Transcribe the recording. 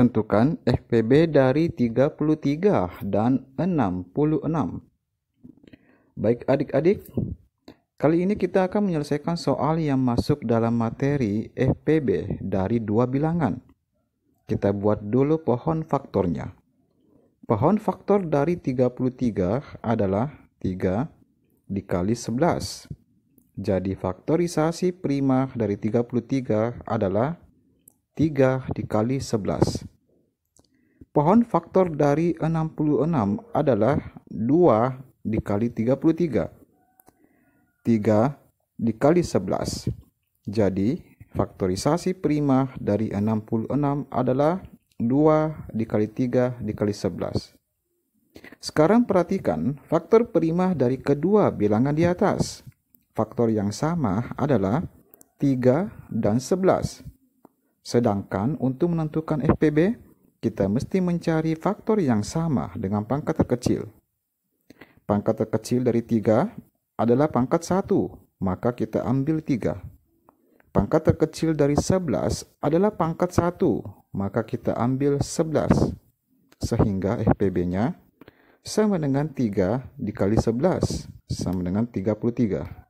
Tentukan FPB dari 33 dan 66. Baik adik-adik, kali ini kita akan menyelesaikan soal yang masuk dalam materi FPB dari dua bilangan. Kita buat dulu pohon faktornya. Pohon faktor dari 33 adalah 3 dikali 11. Jadi faktorisasi prima dari 33 adalah 3 dikali 11. Pohon faktor dari 66 adalah 2 dikali 33. 3 dikali 11. Jadi, faktorisasi prima dari 66 adalah 2 dikali 3 dikali 11. Sekarang perhatikan faktor prima dari kedua bilangan di atas. Faktor yang sama adalah 3 dan 11. Sedangkan untuk menentukan FPB, kita mesti mencari faktor yang sama dengan pangkat terkecil. Pangkat terkecil dari 3 adalah pangkat 1, maka kita ambil 3. Pangkat terkecil dari 11 adalah pangkat 1, maka kita ambil 11. Sehingga FPB-nya sama dengan 3 dikali 11, sama dengan 33.